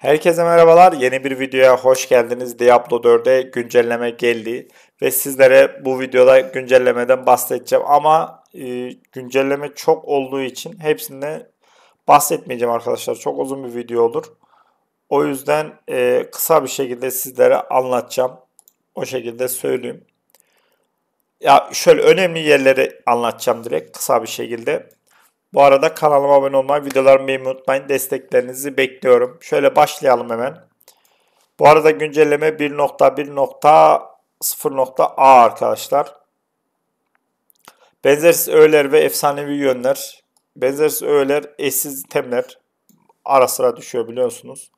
Herkese merhabalar. Yeni bir videoya hoş geldiniz. Diablo 4'e güncelleme geldi ve sizlere bu videoda güncellemeden bahsedeceğim ama e, güncelleme çok olduğu için hepsini bahsetmeyeceğim arkadaşlar. Çok uzun bir video olur. O yüzden e, kısa bir şekilde sizlere anlatacağım. O şekilde söyleyeyim. Ya şöyle önemli yerleri anlatacağım direkt kısa bir şekilde. Bu arada kanalıma abone olmayı, videolarımı beğenmeyi unutmayın. Desteklerinizi bekliyorum. Şöyle başlayalım hemen. Bu arada güncelleme 1.1.0.a arkadaşlar. Benzersiz öğeler ve efsanevi yönler. Benzersiz öğeler eşsiz temler. Ara sıra düşüyor biliyorsunuz.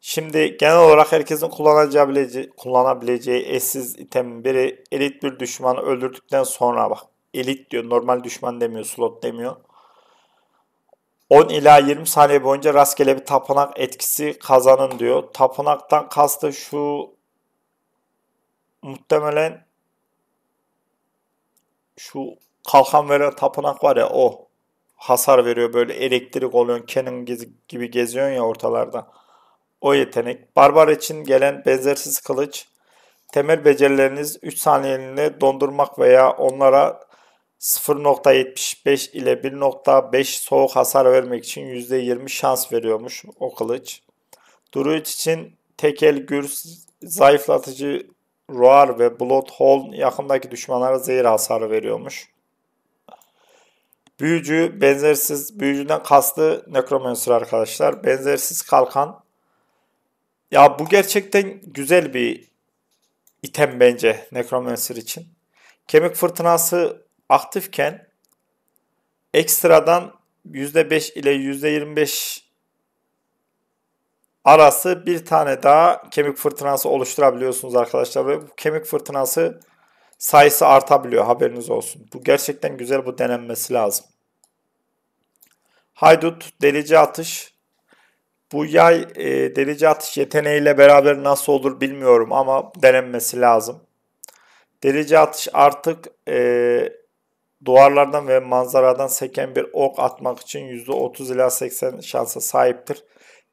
Şimdi genel olarak herkesin kullanabileceği, kullanabileceği eşsiz item biri elit bir düşmanı öldürdükten sonra bak elit diyor normal düşman demiyor slot demiyor. 10 ila 20 saniye boyunca rastgele bir tapınak etkisi kazanın diyor. Tapınaktan kastı şu muhtemelen şu kalkan veren tapınak var ya o hasar veriyor böyle elektrik oluyor kenin gibi geziyorsun ya ortalarda. O yetenek. Barbar için gelen benzersiz kılıç temel becerileriniz 3 saniyeliğine dondurmak veya onlara 0.75 ile 1.5 soğuk hasar vermek için %20 şans veriyormuş o kılıç. Druid için tekel gür, zayıflatıcı roar ve bloodhorn yakındaki düşmanlara zehir hasarı veriyormuş. Büyücü benzersiz, büyücüden kastı necromancer arkadaşlar. Benzersiz kalkan. Ya bu gerçekten güzel bir item bence necromancer için. Kemik fırtınası aktifken ekstradan %5 ile %25 arası bir tane daha kemik fırtınası oluşturabiliyorsunuz arkadaşlar. Ve bu kemik fırtınası sayısı artabiliyor haberiniz olsun. Bu gerçekten güzel bu denenmesi lazım. Haydut delici atış. Bu yay e, delici atış yeteneğiyle beraber nasıl olur bilmiyorum ama denenmesi lazım. Delici atış artık e, duvarlardan ve manzaradan seken bir ok atmak için %30 ila 80 şansa sahiptir.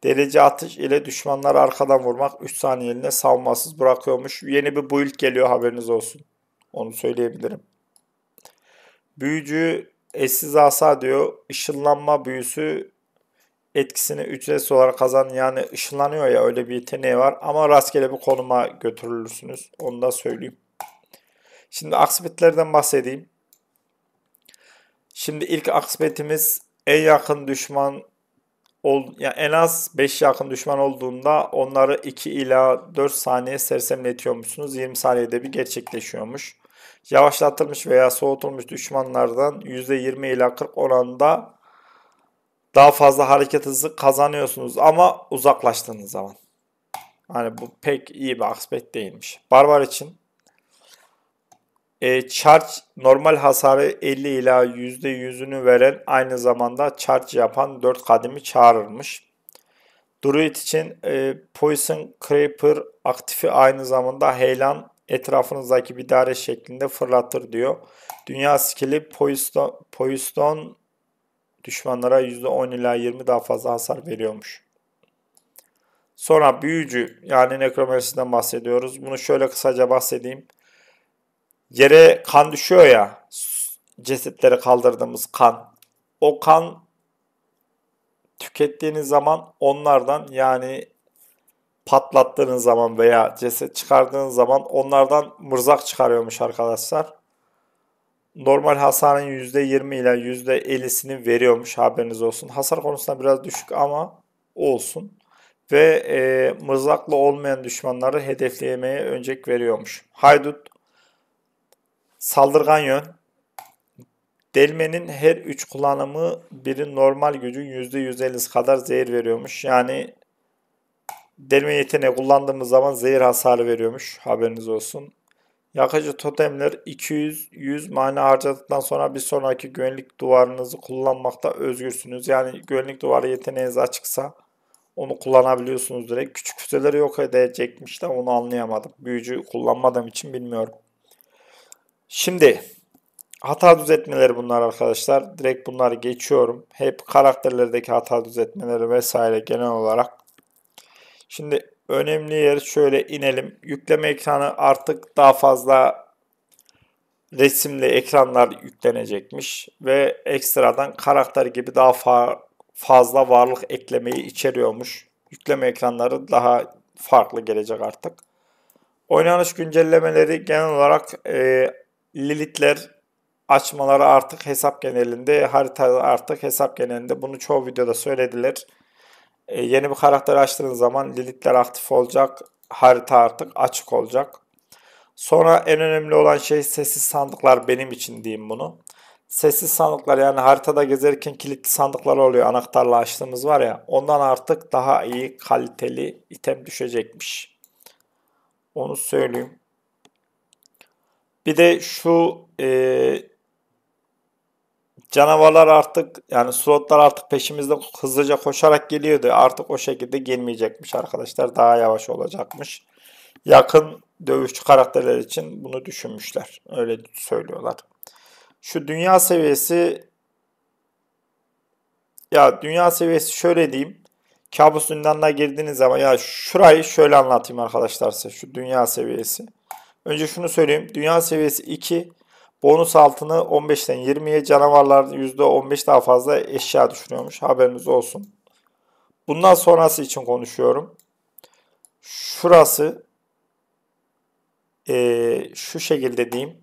Derece atış ile düşmanları arkadan vurmak 3 saniyeliğine savunmasız bırakıyormuş. Yeni bir build geliyor haberiniz olsun. Onu söyleyebilirim. Büyücü eşsiz asa diyor. Işınlanma büyüsü etkisini ücretsiz olarak kazan yani ışınlanıyor ya öyle bir yeteneği var. Ama rastgele bir konuma götürülürsünüz. Onu da söyleyeyim. Şimdi aksipitlerden bahsedeyim. Şimdi ilk aksmetimiz en yakın düşman ol, yani en az 5 yakın düşman olduğunda onları 2 ila 4 saniye sersemletiyormuşsunuz. 20 saniyede bir gerçekleşiyormuş. Yavaşlatılmış veya soğutulmuş düşmanlardan %20 ila 40 oranında daha fazla hareket hızı kazanıyorsunuz ama uzaklaştığınız zaman. Hani bu pek iyi bir aspekt değilmiş. Barbar için e, charge normal hasarı 50 ila %100'ünü veren aynı zamanda charge yapan 4 kademi çağrılmış. Druid için e, Poison Creeper aktifi aynı zamanda Heylan etrafınızdaki bir daire şeklinde fırlatır diyor. Dünya skili Poison, Poison düşmanlara %10 ila 20 daha fazla hasar veriyormuş. Sonra büyücü yani nekromansiden bahsediyoruz. Bunu şöyle kısaca bahsedeyim yere kan düşüyor ya cesetlere kaldırdığımız kan. O kan tükettiğiniz zaman onlardan yani patlattığınız zaman veya ceset çıkardığınız zaman onlardan mırzak çıkarıyormuş arkadaşlar. Normal hasarın %20 ile %50'sini veriyormuş haberiniz olsun. Hasar konusunda biraz düşük ama olsun. Ve e, mızrakla olmayan düşmanları hedeflemeye öncek veriyormuş. Haydut Saldırgan yön. Delmenin her 3 kullanımı birin normal gücün %150 kadar zehir veriyormuş. Yani delme yeteneği kullandığımız zaman zehir hasarı veriyormuş. Haberiniz olsun. Yakıcı totemler 200-100 mana harcadıktan sonra bir sonraki güvenlik duvarınızı kullanmakta özgürsünüz. Yani güvenlik duvarı yeteneğiniz açıksa onu kullanabiliyorsunuz direkt. Küçük füzeleri yok edecekmiş de onu anlayamadım. Büyücü kullanmadığım için bilmiyorum. Şimdi hata düzeltmeleri bunlar arkadaşlar. Direkt bunları geçiyorum. Hep karakterlerdeki hata düzeltmeleri vesaire genel olarak. Şimdi önemli yer şöyle inelim. Yükleme ekranı artık daha fazla resimli ekranlar yüklenecekmiş ve ekstradan karakter gibi daha fa fazla varlık eklemeyi içeriyormuş. Yükleme ekranları daha farklı gelecek artık. Oynanış güncellemeleri genel olarak e, Lilitler açmaları artık hesap genelinde, harita artık hesap genelinde. Bunu çoğu videoda söylediler. E, yeni bir karakter açtığınız zaman Lilitler aktif olacak. Harita artık açık olacak. Sonra en önemli olan şey sessiz sandıklar benim için diyeyim bunu. Sessiz sandıklar yani haritada gezerken kilitli sandıklar oluyor anahtarla açtığımız var ya. Ondan artık daha iyi kaliteli item düşecekmiş. Onu söyleyeyim. Bir de şu e, canavarlar artık yani slotlar artık peşimizde hızlıca koşarak geliyordu. Artık o şekilde gelmeyecekmiş arkadaşlar. Daha yavaş olacakmış. Yakın dövüşçü karakterler için bunu düşünmüşler. Öyle söylüyorlar. Şu dünya seviyesi ya dünya seviyesi şöyle diyeyim. Kabus dünyanına girdiğiniz zaman ya şurayı şöyle anlatayım arkadaşlar size. Şu dünya seviyesi. Önce şunu söyleyeyim. Dünya seviyesi 2. Bonus altını 15'ten 20'ye canavarlar %15 daha fazla eşya düşürüyormuş. Haberiniz olsun. Bundan sonrası için konuşuyorum. Şurası ee, şu şekilde diyeyim.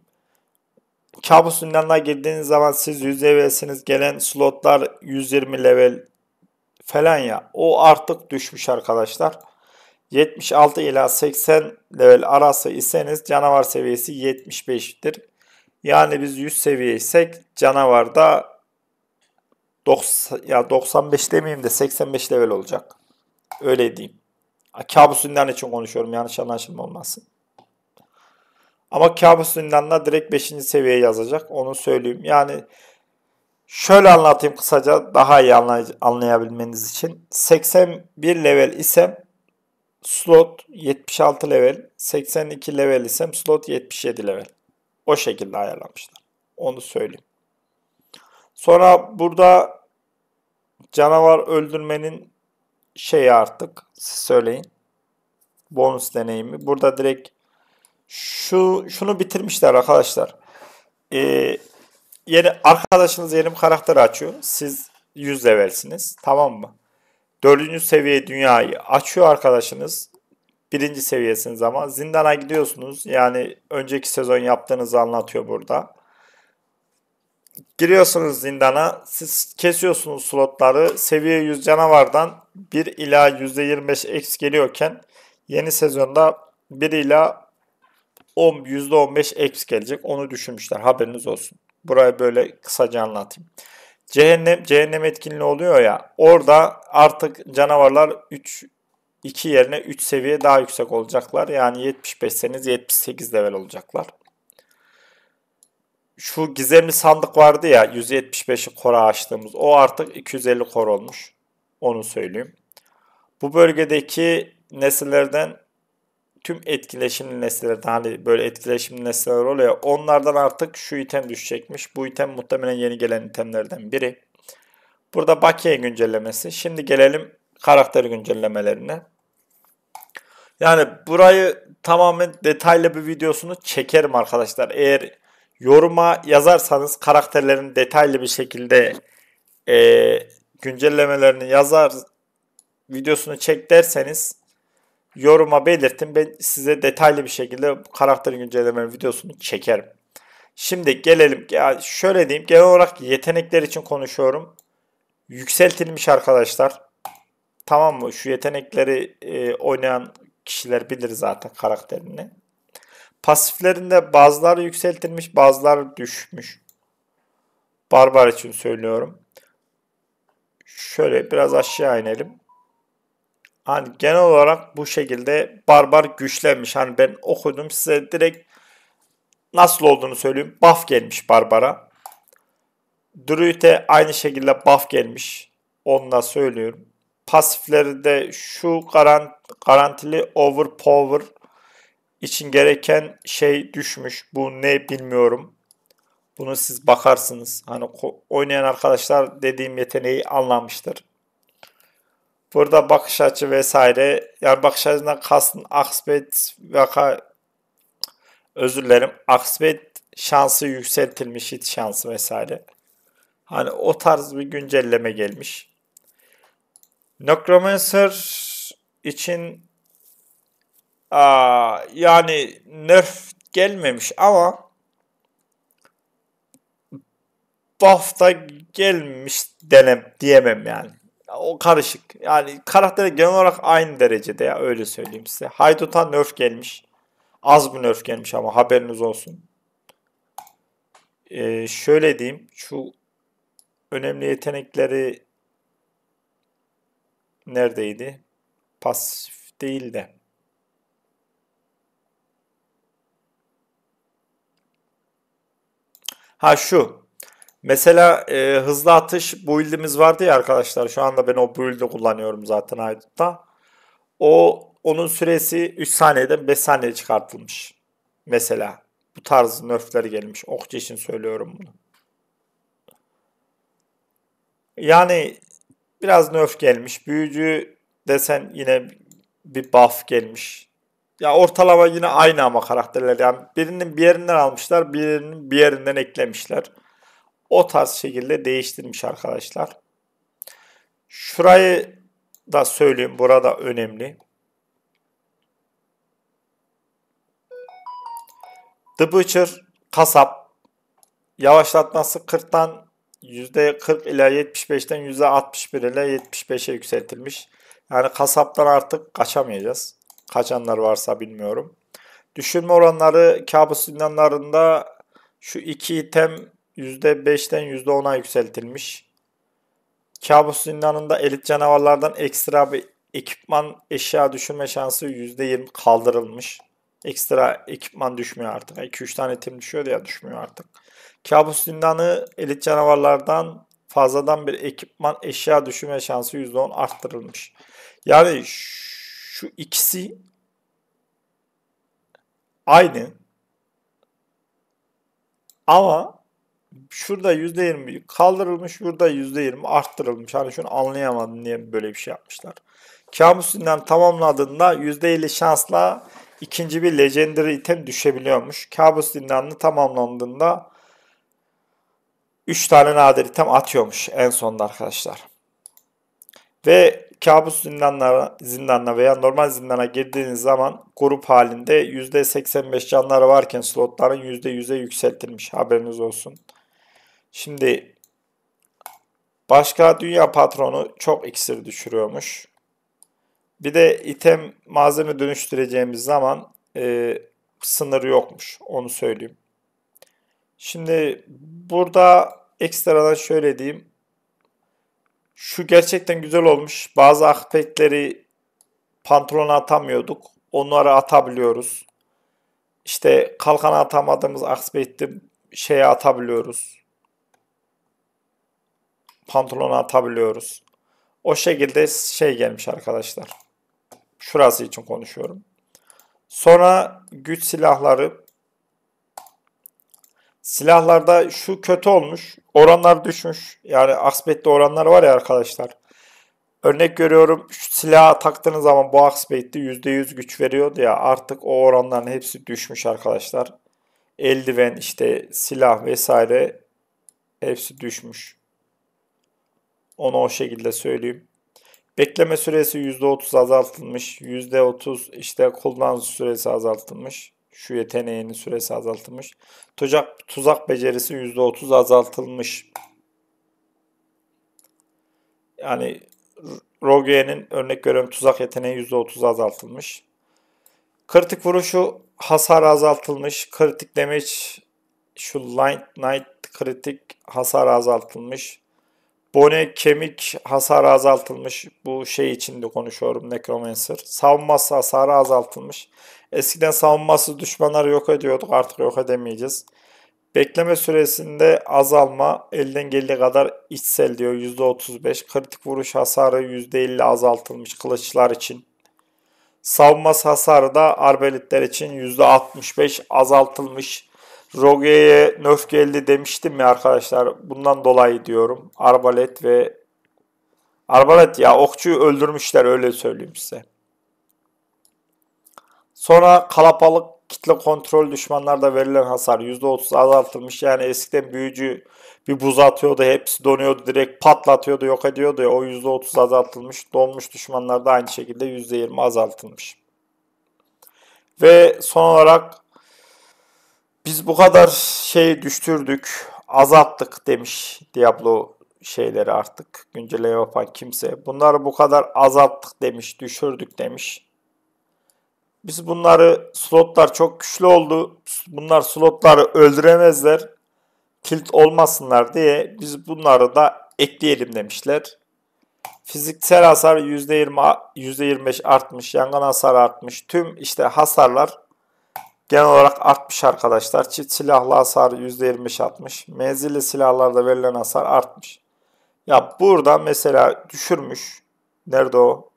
Kabus ünlenler girdiğiniz zaman siz 100 levelsiniz. Gelen slotlar 120 level falan ya. O artık düşmüş arkadaşlar. 76 ila 80 level arası iseniz canavar seviyesi 75'tir. Yani biz 100 seviye isek canavarda 90, ya 95 demeyeyim de 85 level olacak. Öyle diyeyim. Kabus ündan için konuşuyorum yanlış anlaşılma olmasın. Ama kabus ündanla direkt 5. seviye yazacak. Onu söyleyeyim. Yani şöyle anlatayım kısaca daha iyi anlay anlayabilmeniz için. 81 level ise slot 76 level, 82 level isem slot 77 level. O şekilde ayarlamışlar. Onu söyleyeyim. Sonra burada canavar öldürmenin şeyi artık siz söyleyin. Bonus deneyimi. Burada direkt şu şunu bitirmişler arkadaşlar. Ee, yeni arkadaşınız yeni bir karakter açıyor. Siz 100 levelsiniz. Tamam mı? Dördüncü seviye dünyayı açıyor arkadaşınız. Birinci seviyesiniz ama zindana gidiyorsunuz. Yani önceki sezon yaptığınızı anlatıyor burada. Giriyorsunuz zindana. Siz kesiyorsunuz slotları. Seviye 100 canavardan 1 ila %25 X geliyorken yeni sezonda 1 ila 10, %15 X gelecek. Onu düşünmüşler. Haberiniz olsun. Burayı böyle kısaca anlatayım cehennem cehennem etkinliği oluyor ya. Orada artık canavarlar 3 2 yerine 3 seviye daha yüksek olacaklar. Yani 75 seniz 78 level olacaklar. Şu gizemli sandık vardı ya 175'i kora açtığımız. O artık 250 kor olmuş. Onu söyleyeyim. Bu bölgedeki nesillerden tüm etkileşimli nesneler hani böyle etkileşimli nesneler oluyor. Onlardan artık şu item düşecekmiş. Bu item muhtemelen yeni gelen itemlerden biri. Burada bakiye güncellemesi. Şimdi gelelim karakter güncellemelerine. Yani burayı tamamen detaylı bir videosunu çekerim arkadaşlar. Eğer yoruma yazarsanız karakterlerin detaylı bir şekilde e, güncellemelerini yazar videosunu çek derseniz yoruma belirtin. Ben size detaylı bir şekilde karakterin güncelleme videosunu çekerim. Şimdi gelelim. Ya şöyle diyeyim. Genel olarak yetenekler için konuşuyorum. Yükseltilmiş arkadaşlar. Tamam mı? Şu yetenekleri e, oynayan kişiler bilir zaten karakterini. Pasiflerinde bazıları yükseltilmiş, bazıları düşmüş. Barbar için söylüyorum. Şöyle biraz aşağı inelim. Hani genel olarak bu şekilde barbar güçlenmiş. Hani ben okudum size direkt nasıl olduğunu söyleyeyim. Buff gelmiş Barbar'a. Druid'e aynı şekilde buff gelmiş. Onu da söylüyorum. Pasiflerinde şu garant, garantili overpower için gereken şey düşmüş. Bu ne bilmiyorum. Bunu siz bakarsınız. Hani oynayan arkadaşlar dediğim yeteneği anlamıştır. Burada bakış açı vesaire. Yani bakış açısından kastın aksbet vaka özür dilerim. Aksbet şansı yükseltilmiş hit şansı vesaire. Hani o tarz bir güncelleme gelmiş. Necromancer için aa, yani nerf gelmemiş ama buff da gelmiş denem diyemem yani o karışık. Yani karaktere genel olarak aynı derecede ya öyle söyleyeyim size. Haydut'a nerf gelmiş. Az bir nerf gelmiş ama haberiniz olsun. Ee, şöyle diyeyim. Şu önemli yetenekleri neredeydi? Pasif değil de. Ha şu. Mesela e, hızlı atış build'imiz vardı ya arkadaşlar. Şu anda ben o build'i kullanıyorum zaten Haydut'ta. O onun süresi 3 saniyeden 5 saniye çıkartılmış. Mesela bu tarz nerfler gelmiş. Okçu için söylüyorum bunu. Yani biraz nöf gelmiş. Büyücü desen yine bir buff gelmiş. Ya ortalama yine aynı ama karakterler. Yani birinin bir yerinden almışlar, birinin bir yerinden eklemişler o tarz şekilde değiştirmiş arkadaşlar. Şurayı da söyleyeyim burada önemli. The Butcher kasap yavaşlatması 40'tan %40 ila 75'ten %61 ile 75'e yükseltilmiş. Yani kasaptan artık kaçamayacağız. Kaçanlar varsa bilmiyorum. Düşürme oranları kabus zindanlarında şu iki item %5'ten %10'a yükseltilmiş. Kabus zindanında elit canavarlardan ekstra bir ekipman eşya düşürme şansı %20 kaldırılmış. Ekstra ekipman düşmüyor artık. 2-3 tane tim düşüyor ya düşmüyor artık. Kabus zindanı elit canavarlardan fazladan bir ekipman eşya düşürme şansı %10 arttırılmış. Yani şu ikisi aynı ama şurada %20 kaldırılmış, burada %20 arttırılmış. Hani şunu anlayamadım niye böyle bir şey yapmışlar. Kabus gündem tamamladığında %50 şansla ikinci bir legendary item düşebiliyormuş. Kabus zindanını tamamlandığında 3 tane nadir item atıyormuş en sonunda arkadaşlar. Ve kabus zindanlara, zindanına veya normal zindana girdiğiniz zaman grup halinde %85 canları varken slotların %100'e yükseltilmiş haberiniz olsun. Şimdi başka dünya patronu çok iksir düşürüyormuş. Bir de item malzeme dönüştüreceğimiz zaman e, sınırı yokmuş. Onu söyleyeyim. Şimdi burada ekstradan şöyle diyeyim. Şu gerçekten güzel olmuş. Bazı akpekleri pantolona atamıyorduk. Onları atabiliyoruz. İşte kalkana atamadığımız akspekti şeye atabiliyoruz pantolonu atabiliyoruz. O şekilde şey gelmiş arkadaşlar. Şurası için konuşuyorum. Sonra güç silahları. Silahlarda şu kötü olmuş. Oranlar düşmüş. Yani aksbetli oranlar var ya arkadaşlar. Örnek görüyorum, şu silahı taktığınız zaman bu aksbetli %100 güç veriyordu ya. Artık o oranların hepsi düşmüş arkadaşlar. Eldiven işte silah vesaire hepsi düşmüş. Onu o şekilde söyleyeyim. Bekleme süresi %30 azaltılmış. %30 işte kullanıcı süresi azaltılmış. Şu yeteneğinin süresi azaltılmış. Tuzak, tuzak becerisi %30 azaltılmış. Yani Rogue'nin örnek veriyorum tuzak yeteneği %30 azaltılmış. Kritik vuruşu hasar azaltılmış. Kritik damage şu Light Knight kritik hasar azaltılmış. Bone kemik hasarı azaltılmış. Bu şey için de konuşuyorum Necromancer. Savunması hasarı azaltılmış. Eskiden savunması düşmanları yok ediyorduk artık yok edemeyeceğiz. Bekleme süresinde azalma elden geldiği kadar içsel diyor %35. Kritik vuruş hasarı %50 azaltılmış kılıçlar için. Savunması hasarı da arbelitler için %65 azaltılmış. Rogue'ye nerf geldi demiştim ya arkadaşlar. Bundan dolayı diyorum. Arbalet ve Arbalet ya okçuyu öldürmüşler öyle söyleyeyim size. Sonra kalabalık kitle kontrol düşmanlarda verilen hasar %30 azaltılmış. Yani eskiden büyücü bir buz atıyordu hepsi donuyordu direkt patlatıyordu yok ediyordu ya o %30 azaltılmış. Donmuş düşmanlarda aynı şekilde %20 azaltılmış. Ve son olarak biz bu kadar şey düştürdük, azalttık demiş Diablo şeyleri artık güncelleme yapan kimse. Bunları bu kadar azalttık demiş, düşürdük demiş. Biz bunları slotlar çok güçlü oldu. Bunlar slotları öldüremezler. Kilit olmasınlar diye biz bunları da ekleyelim demişler. Fiziksel hasar %20 %25 artmış, yangın hasarı artmış. Tüm işte hasarlar Genel olarak artmış arkadaşlar. Çift silahlı hasar %25 artmış. Menzilli silahlarda verilen hasar artmış. Ya burada mesela düşürmüş. Nerede o?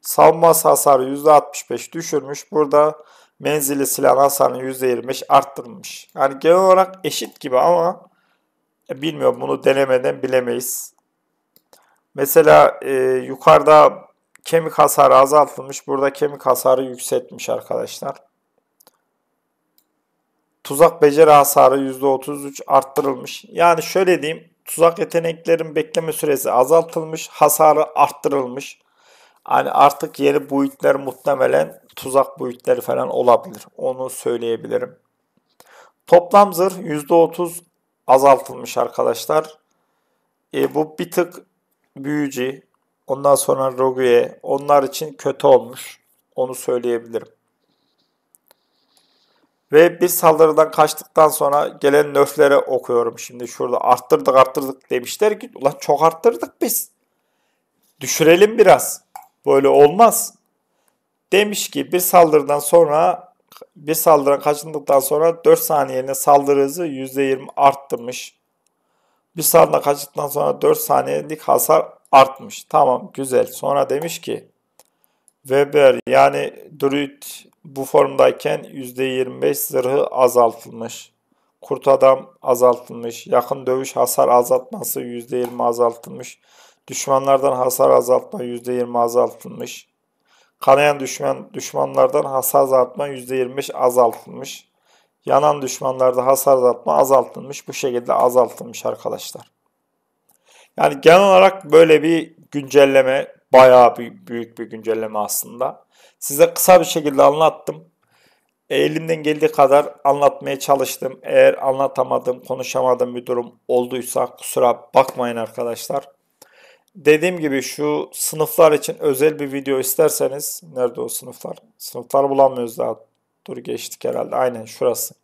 Savunma hasarı %65 düşürmüş. Burada menzilli silah hasarını %25 arttırmış. Yani genel olarak eşit gibi ama e, bilmiyorum bunu denemeden bilemeyiz. Mesela e, yukarıda kemik hasarı azaltılmış. Burada kemik hasarı yükseltmiş arkadaşlar. Tuzak beceri hasarı %33 arttırılmış. Yani şöyle diyeyim. Tuzak yeteneklerin bekleme süresi azaltılmış. Hasarı arttırılmış. Hani artık yeni boyutlar muhtemelen tuzak boyutları falan olabilir. Onu söyleyebilirim. Toplam zırh %30 azaltılmış arkadaşlar. E, bu bir tık büyücü. Ondan sonra Rogue'ye. Onlar için kötü olmuş. Onu söyleyebilirim. Ve bir saldırıdan kaçtıktan sonra gelen nöflere okuyorum. Şimdi şurada arttırdık arttırdık demişler ki ulan çok arttırdık biz. Düşürelim biraz. Böyle olmaz. Demiş ki bir saldırıdan sonra bir saldırıdan kaçındıktan sonra 4 saniyenin saldırı hızı %20 arttırmış. Bir saldırıdan kaçtıktan sonra 4 saniyelik hasar artmış. Tamam güzel. Sonra demiş ki Weber yani Druid bu formdayken %25 zırhı azaltılmış. Kurt adam azaltılmış. Yakın dövüş hasar azaltması %20 azaltılmış. Düşmanlardan hasar azaltma %20 azaltılmış. Kanayan düşman düşmanlardan hasar azaltma %25 azaltılmış. Yanan düşmanlarda hasar azaltma azaltılmış. Bu şekilde azaltılmış arkadaşlar. Yani genel olarak böyle bir güncelleme bayağı bir, büyük bir güncelleme aslında. Size kısa bir şekilde anlattım. Elimden geldiği kadar anlatmaya çalıştım. Eğer anlatamadım, konuşamadım bir durum olduysa kusura bakmayın arkadaşlar. Dediğim gibi şu sınıflar için özel bir video isterseniz nerede o sınıflar? Sınıflar bulamıyoruz daha. Dur geçtik herhalde. Aynen şurası.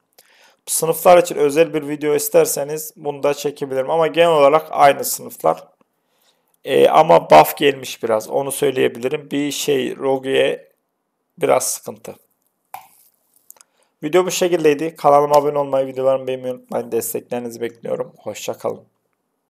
Sınıflar için özel bir video isterseniz bunu da çekebilirim ama genel olarak aynı sınıflar. Ee, ama buff gelmiş biraz onu söyleyebilirim. Bir şey Rogue'ye biraz sıkıntı. Video bu şekildeydi. Kanalıma abone olmayı, videolarımı beğenmeyi unutmayın. Desteklerinizi bekliyorum. Hoşçakalın.